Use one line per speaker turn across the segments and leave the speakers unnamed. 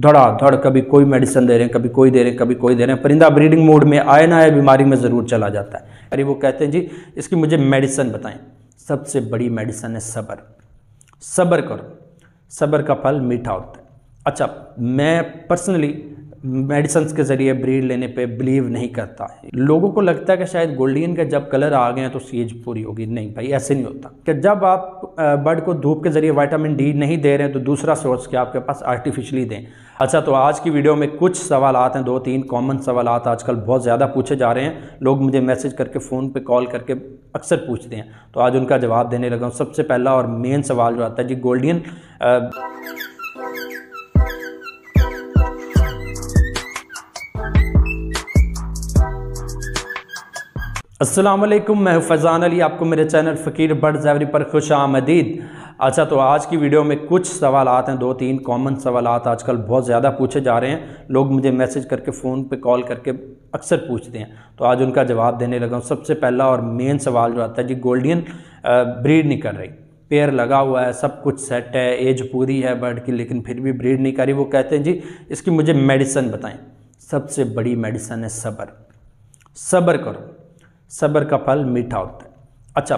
धड़ाधड़ कभी कोई मेडिसिन दे रहे हैं कभी कोई दे रहे हैं कभी कोई दे रहे हैं परिंदा ब्रीडिंग मोड में आए ना आए बीमारी में ज़रूर चला जाता है अरे वो कहते हैं जी इसकी मुझे मेडिसिन बताएं सबसे बड़ी मेडिसिन है सबर सबर करो सबर का फल मीठा होता है अच्छा मैं पर्सनली मेडिसन्स के ज़रिए ब्रीड लेने पे बिलीव नहीं करता है लोगों को लगता है कि शायद गोल्डियन का जब कलर आ गए तो सीज पूरी होगी नहीं भाई ऐसे नहीं होता कि जब आप बर्ड को धूप के ज़रिए वाइटामिन डी नहीं दे रहे हैं तो दूसरा सोर्स क्या आपके पास आर्टिफिशली दें अच्छा तो आज की वीडियो में कुछ सवाल आते हैं दो तीन कॉमन सवाल आजकल बहुत ज़्यादा पूछे जा रहे हैं लोग मुझे मैसेज करके फ़ोन पर कॉल करके अक्सर पूछते हैं तो आज उनका जवाब देने लगा हूँ सबसे पहला और मेन सवाल जो आता है जी गोल्डियन असलम मैं फैज़ान अली आपको मेरे चैनल फ़कीर बर्ड जैवरी पर खुश आमदीद अच्छा तो आज की वीडियो में कुछ सवाल हैं दो तीन कॉमन सवाल आजकल बहुत ज़्यादा पूछे जा रहे हैं लोग मुझे मैसेज करके फ़ोन पे कॉल करके अक्सर पूछते हैं तो आज उनका जवाब देने लगा हूँ सबसे पहला और मेन सवाल जो आता है जी गोल्डियन ब्रीड नहीं कर रही पेयर लगा हुआ है सब कुछ सेट है एज पूरी है बर्ड की लेकिन फिर भी ब्रीड नहीं करी वो कहते हैं जी इसकी मुझे मेडिसन बताएँ सबसे बड़ी मेडिसन है सब्र सब्र करो सब्र का फल मीठा होता है अच्छा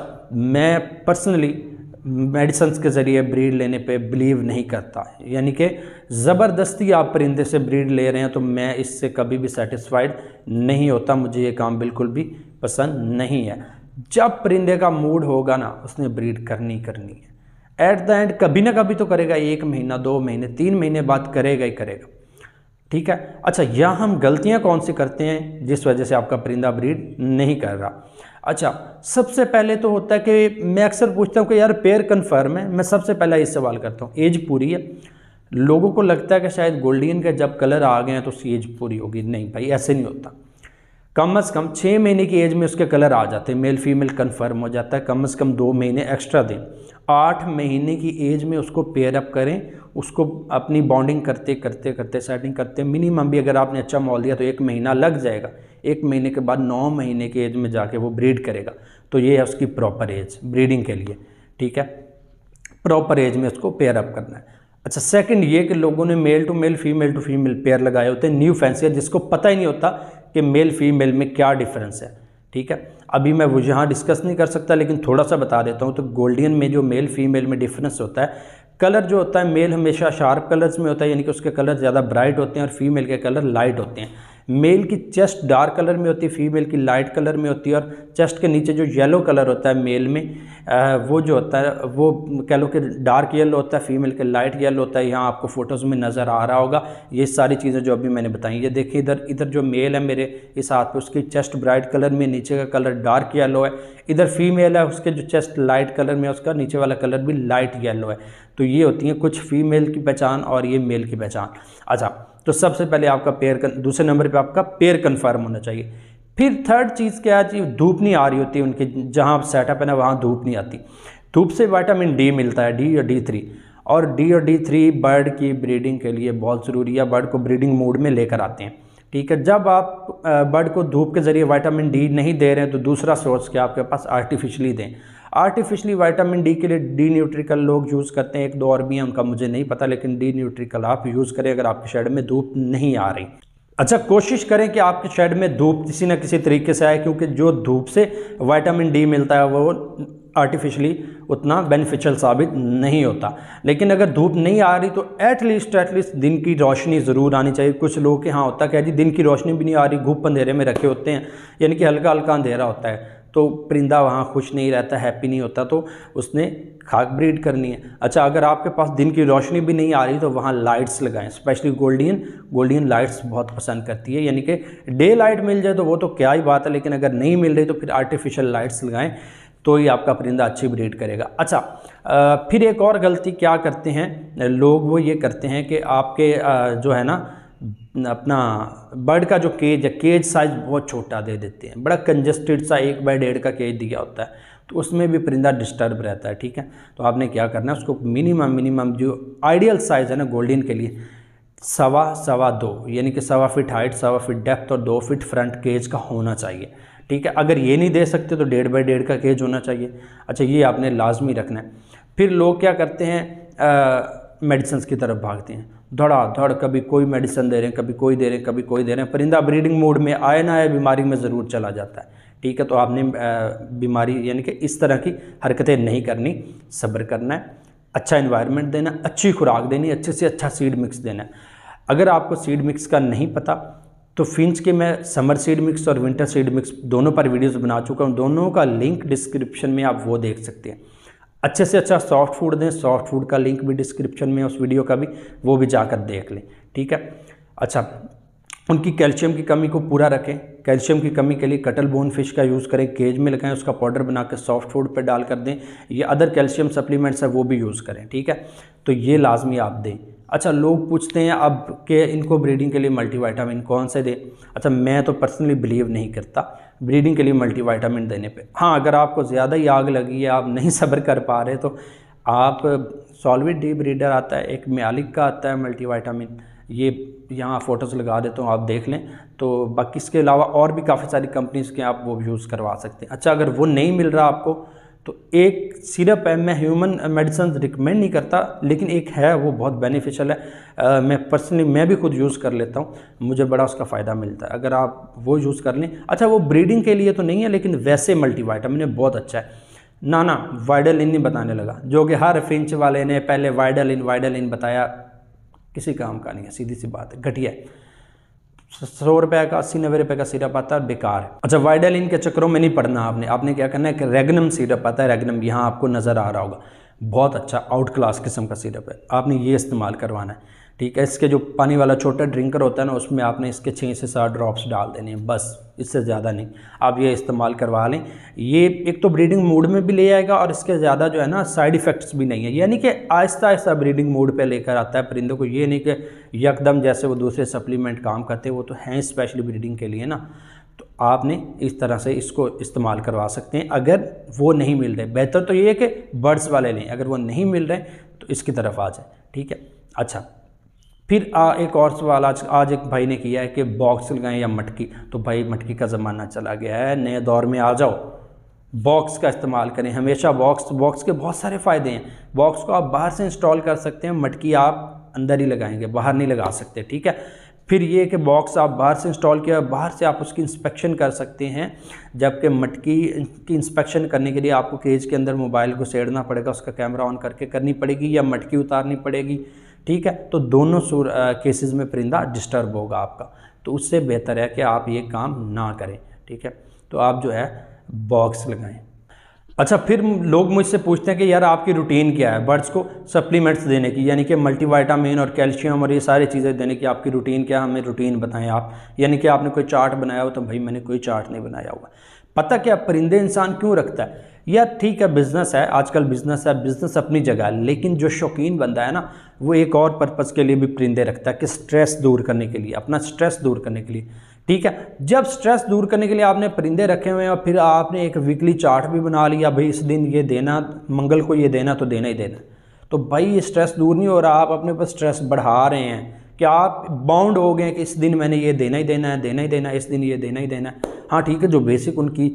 मैं पर्सनली मेडिसन्स के ज़रिए ब्रीड लेने पे बिलीव नहीं करता यानी कि ज़बरदस्ती आप परिंदे से ब्रीड ले रहे हैं तो मैं इससे कभी भी सेटिस्फाइड नहीं होता मुझे ये काम बिल्कुल भी पसंद नहीं है जब परिंदे का मूड होगा ना उसने ब्रीड करनी करनी है एट द एंड कभी ना कभी तो करेगा एक महीना दो महीने तीन महीने बाद करेगा ही करेगा ठीक है अच्छा यह हम गलतियां कौन सी करते हैं जिस वजह से आपका परिंदा ब्रीड नहीं कर रहा अच्छा सबसे पहले तो होता है कि मैं अक्सर पूछता हूँ कि यार पेयर कन्फर्म है मैं सबसे पहला ये सवाल करता हूँ एज पूरी है लोगों को लगता है कि शायद गोल्डियन का जब कलर आ गए हैं तो उसकी एज पूरी होगी नहीं भाई ऐसे नहीं होता कम अज़ कम छः महीने की एज में उसके कलर आ जाते हैं मेल फीमेल कन्फर्म हो जाता है कम अज़ कम दो महीने एक्स्ट्रा दें आठ महीने की एज में उसको पेयर अप करें उसको अपनी बॉन्डिंग करते करते करते सेटिंग करते मिनिमम भी अगर आपने अच्छा मॉल दिया तो एक महीना लग जाएगा एक महीने के बाद नौ महीने के एज में जाके वो ब्रीड करेगा तो ये है उसकी प्रॉपर एज ब्रीडिंग के लिए ठीक है प्रॉपर एज में उसको पेयर अप करना है अच्छा सेकंड ये कि लोगों ने male to male female to female pair लगाए होते हैं न्यू फैंसियर जिसको पता ही नहीं होता कि मेल फीमेल में क्या डिफरेंस है ठीक है अभी मैं वो यहाँ डिस्कस नहीं कर सकता लेकिन थोड़ा सा बता देता हूँ तो गोल्डियन में जो मेल फीमेल में डिफरेंस होता है कलर जो होता है मेल हमेशा शार्प कलर्स में होता है यानी कि उसके कलर ज़्यादा ब्राइट होते हैं और फीमेल के कलर लाइट होते हैं मेल की चेस्ट डार्क कलर में होती है फीमेल की लाइट कलर में होती है और चेस्ट के नीचे जो येलो कलर होता है मेल में वो जो होता है वो कह लो कि डार्क येलो होता है फीमेल के लाइट येलो होता है यहाँ आपको फ़ोटोज़ में नज़र आ रहा होगा ये सारी चीज़ें जो अभी मैंने बताई ये देखिए इधर इधर जो मेल है मेरे इस हाथ पे उसकी चेस्ट ब्राइट कलर में नीचे का कलर डार्क येलो है इधर फीमेल है उसके जो चेस्ट लाइट कलर में उसका नीचे वाला कलर भी लाइट येलो है तो ये होती हैं कुछ फीमेल की पहचान और ये मेल की पहचान अच्छा तो सबसे पहले आपका पेयर दूसरे नंबर पे आपका पेयर कन्फर्म होना चाहिए फिर थर्ड चीज़ क्या है जी धूप नहीं आ रही होती उनके जहाँ सेटअप है ना वहाँ धूप नहीं आती धूप से वाइटामिन डी मिलता है डी और डी थ्री और डी और डी थ्री बर्ड की ब्रीडिंग के लिए बहुत ज़रूरी है बर्ड को ब्रीडिंग मोड में लेकर आते हैं ठीक है जब आप बर्ड को धूप के ज़रिए वाइटामिन डी नहीं दे रहे हैं तो दूसरा सोर्स क्या आपके पास आर्टिफिशली दें आर्टिफिशली वाइटामिन डी के लिए डी न्यूट्रिकल लोग यूज़ करते हैं एक दो और भी हैं उनका मुझे नहीं पता लेकिन डी न्यूट्रिकल आप यूज़ करें अगर आपके शेड में धूप नहीं आ रही अच्छा कोशिश करें कि आपके शेड में धूप किसी ना किसी तरीके से आए क्योंकि जो धूप से वाइटामिन डी मिलता है वो आर्टिफिशली उतना बेनिफिशियल साबित नहीं होता लेकिन अगर धूप नहीं आ रही तो एटलीस्ट एटलीस्ट दिन की रोशनी ज़रूर आनी चाहिए कुछ लोगों के यहाँ होता क्या जी दिन की रोशनी भी नहीं आ रही धूप अंधेरे में रखे होते हैं यानी कि हल्का हल्का अंधेरा होता है तो परिंदा वहाँ खुश नहीं रहता हैप्पी नहीं होता तो उसने खाक ब्रीड करनी है अच्छा अगर आपके पास दिन की रोशनी भी नहीं आ रही तो वहाँ लाइट्स लगाएं स्पेशली गोल्डियन गोल्डियन लाइट्स बहुत पसंद करती है यानी कि डे लाइट मिल जाए तो वो तो क्या ही बात है लेकिन अगर नहीं मिल रही तो फिर आर्टिफिशियल लाइट्स लगाएँ तो ही आपका परिंदा अच्छी ब्रीड करेगा अच्छा आ, फिर एक और गलती क्या करते हैं लोग वो ये करते हैं कि आपके आ, जो है ना अपना बर्ड का जो केज है केज साइज बहुत छोटा दे देते हैं बड़ा कंजस्टेड सा एक बाई डेढ़ का केज दिया होता है तो उसमें भी परिंदा डिस्टर्ब रहता है ठीक है तो आपने क्या करना है उसको मिनिमम मिनिमम जो आइडियल साइज़ है ना गोल्डन के लिए सवा सवा दो यानी कि सवा फिट हाइट सवा फिट डेप्थ और दो फिट फ्रंट केज का होना चाहिए ठीक है अगर ये नहीं दे सकते तो डेढ़ बाई डेढ़ का केज होना चाहिए अच्छा ये आपने लाजमी रखना है फिर लोग क्या करते हैं मेडिसन्स की तरफ भागते हैं धड़ कभी कोई मेडिसिन दे रहे हैं कभी कोई दे रहे हैं कभी कोई दे रहे हैं परिंदा ब्रीडिंग मोड में आए ना आए बीमारी में ज़रूर चला जाता है ठीक है तो आपने बीमारी यानी कि इस तरह की हरकतें नहीं करनी सब्र करना है अच्छा इन्वायरमेंट देना अच्छी खुराक देनी अच्छे से अच्छा सीड मिक्स देना है अगर आपको सीड मिक्स का नहीं पता तो फिंच के मैं समर सीड मिक्स और विंटर सीड मिक्स दोनों पर वीडियोस बना चुका हूँ दोनों का लिंक डिस्क्रिप्शन में आप वो देख सकते हैं अच्छे से अच्छा सॉफ्ट फूड दें सॉफ्ट फूड का लिंक भी डिस्क्रिप्शन में उस वीडियो का भी वो भी जाकर देख लें ठीक है अच्छा उनकी कैल्शियम की कमी को पूरा रखें कैल्शियम की कमी के लिए कटल बोन फिश का यूज़ करें केज में लगाएं उसका पाउडर बना के सॉफ्ट फूड पर डाल कर दें या अदर कैल्शियम सप्लीमेंट्स है वो भी यूज़ करें ठीक है तो ये लाजमी आप दें अच्छा लोग पूछते हैं अब के इनको ब्रीडिंग के लिए मल्टीवाइटामिन कौन से दें अच्छा मैं तो पर्सनली बिलीव नहीं करता ब्रीडिंग के लिए मल्टीवाइटामिन देने पे हाँ अगर आपको ज़्यादा ही आग लगी है आप नहीं सब्र कर पा रहे तो आप सॉलविड डी ब्रीडर आता है एक म्यालिक का आता है मल्टीवाइटामिन ये यहाँ फ़ोटोज़ लगा देता हूँ आप देख लें तो बाकी इसके अलावा और भी काफ़ी सारी कंपनीज़ के आप वो यूज़ करवा सकते हैं अच्छा अगर वो नहीं मिल रहा आपको तो एक सिरप है मैं ह्यूमन मेडिसन रिकमेंड नहीं करता लेकिन एक है वो बहुत बेनिफिशियल है आ, मैं पर्सनली मैं भी खुद यूज़ कर लेता हूँ मुझे बड़ा उसका फ़ायदा मिलता है अगर आप वो यूज़ कर लें अच्छा वो ब्रीडिंग के लिए तो नहीं है लेकिन वैसे मल्टीवाइटामिन बहुत अच्छा है ना ना वाइडल इन नहीं बताने लगा जो कि हर फिंच वाले ने पहले वाइडल इन वाइडल इन बताया किसी काम का नहीं है सीधी सी बात है घटिया सौ रुपए का अस्सी नब्बे रुपए का सिरप आता है बेकार है अच्छा वाइडलिन के चक्करों में नहीं पढ़ना आपने आपने क्या करना है कि रेगनम सिरप आता है रेगनम यहाँ आपको नज़र आ रहा होगा बहुत अच्छा आउट क्लास किस्म का सिरप है आपने ये इस्तेमाल करवाना है ठीक है इसके जो पानी वाला छोटा ड्रिंकर होता है ना उसमें आपने इसके छः से सात ड्रॉप्स डाल देने हैं बस इससे ज़्यादा नहीं आप ये इस्तेमाल करवा लें ये एक तो ब्रीडिंग मोड में भी ले आएगा और इसके ज़्यादा जो है ना साइड इफ़ेक्ट्स भी नहीं है यानी कि आहिस्ता आहिस्ता ब्रीडिंग मोड पे लेकर आता है परिंदों को ये नहीं कि यकदम जैसे वो दूसरे सप्लीमेंट काम करते हैं वो तो हैं स्पेशली ब्रीडिंग के लिए ना तो आपने इस तरह से इसको इस्तेमाल करवा सकते हैं अगर वो नहीं मिल रहे बेहतर तो ये है कि बर्ड्स वाले लें अगर वो नहीं मिल रहे तो इसकी तरफ आ जाए ठीक है अच्छा फिर आ, एक और सवाल आज आज एक भाई ने किया है कि बॉक्स लगाएं या मटकी तो भाई मटकी का ज़माना चला गया है नए दौर में आ जाओ बॉक्स का इस्तेमाल करें हमेशा बॉक्स बॉक्स के बहुत सारे फ़ायदे हैं बॉक्स को आप बाहर से इंस्टॉल कर सकते हैं मटकी आप अंदर ही लगाएंगे बाहर नहीं लगा सकते ठीक है फिर ये कि बॉक्स आप बाहर से इंस्टॉल किया बाहर से आप उसकी इंस्पेक्शन कर सकते हैं जबकि मटकी की इंस्पेक्शन करने के लिए आपको केज के अंदर मोबाइल को सेड़ना पड़ेगा उसका कैमरा ऑन करके करनी पड़ेगी या मटकी उतारनी पड़ेगी ठीक है तो दोनों केसेस में परिंदा डिस्टर्ब होगा आपका तो उससे बेहतर है कि आप ये काम ना करें ठीक है तो आप जो है बॉक्स लगाएं अच्छा फिर लोग मुझसे पूछते हैं कि यार आपकी रूटीन क्या है बर्ड्स को सप्लीमेंट्स देने की यानी कि मल्टीवाइटामिन और कैल्शियम और ये सारी चीज़ें देने की आपकी रूटीन क्या है हमें रूटीन बताएं आप यानी कि आपने कोई चार्ट बनाया हो तो भाई मैंने कोई चार्ट नहीं बनाया हुआ पता क्या परिंदे इंसान क्यों रखता है यार ठीक है बिज़नेस है आजकल बिज़नेस है बिज़नेस अपनी जगह है लेकिन जो शौकीन बंदा है ना वो एक और पर्पज़ के लिए भी परिंदे रखता है कि स्ट्रेस दूर करने के लिए अपना स्ट्रेस दूर करने के लिए ठीक है जब स्ट्रेस दूर करने के लिए आपने परिंदे रखे हुए हैं और फिर आपने एक वीकली चार्ट भी बना लिया भाई इस दिन ये देना मंगल को ये देना तो देना ही देना तो भाई ये स्ट्रेस दूर नहीं हो रहा आप अपने ऊपर स्ट्रेस बढ़ा रहे हैं कि आप बाउंड हो गए कि इस दिन मैंने ये देना ही देना है देना ही देना है इस दिन ये देना ही देना है हाँ ठीक है जो बेसिक उनकी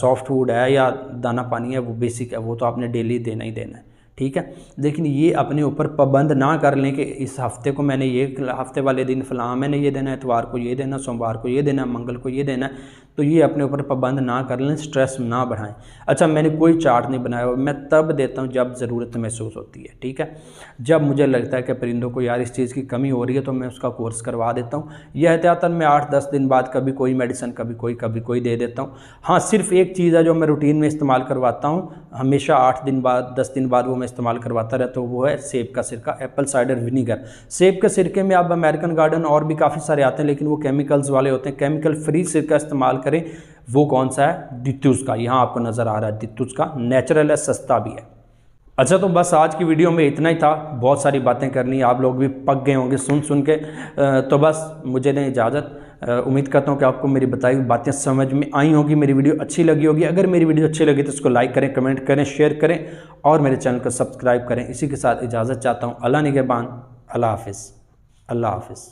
सॉफ्ट फूड है या दाना पानी है वो बेसिक है वो तो आपने डेली देना ही देना है ठीक है लेकिन ये अपने ऊपर पाबंद ना कर लें कि इस हफ्ते को मैंने ये हफ्ते वाले दिन फ़लाँ मैंने ये देना है इतवार को ये देना सोमवार को ये देना मंगल को ये देना तो ये अपने ऊपर पाबंद ना कर लें स्ट्रेस ना बढ़ाएं अच्छा मैंने कोई चार्ट नहीं बनाया मैं तब देता हूँ जब ज़रूरत महसूस होती है ठीक है जब मुझे लगता है कि परिंदों को यार इस चीज़ की कमी हो रही है तो मैं उसका कोर्स करवा देता हूँ यह एहतियातन मैं आठ दस दिन बाद कभी कोई मेडिसिन कभी कोई कभी कोई दे देता हूँ हाँ सिर्फ एक चीज़ है जो मैं रूटीन में इस्तेमाल करवाता हूँ हमेशा आठ दिन बाद दस दिन बाद वो मैं इस्तेमाल करवाता रहता हूँ वो है सेब का सिरका एप्पल साइडर विनीगर सेब के सिरके में अब अमेरिकन गार्डन और भी काफ़ी सारे आते हैं लेकिन वो केमिकल्स वाले होते हैं केमिकल फ्री सिरका इस्तेमाल करें वो कौन सा है दित्युज का यहाँ आपको नज़र आ रहा है दित्युज का नेचुरल है सस्ता भी है अच्छा तो बस आज की वीडियो में इतना ही था बहुत सारी बातें करनी आप लोग भी पक गए होंगे सुन सुन के तो बस मुझे नहीं इजाज़त उम्मीद करता हूँ कि आपको मेरी बताई हुई बातें समझ में आई होंगी मेरी वीडियो अच्छी लगी होगी अगर मेरी वीडियो अच्छी लगी तो इसको लाइक करें कमेंट करें शेयर करें और मेरे चैनल को सब्सक्राइब करें इसी के साथ इजाज़त चाहता हूँ अल्लाह निगेबान अल्लाह हाफ़ अल्लाह हाफिज़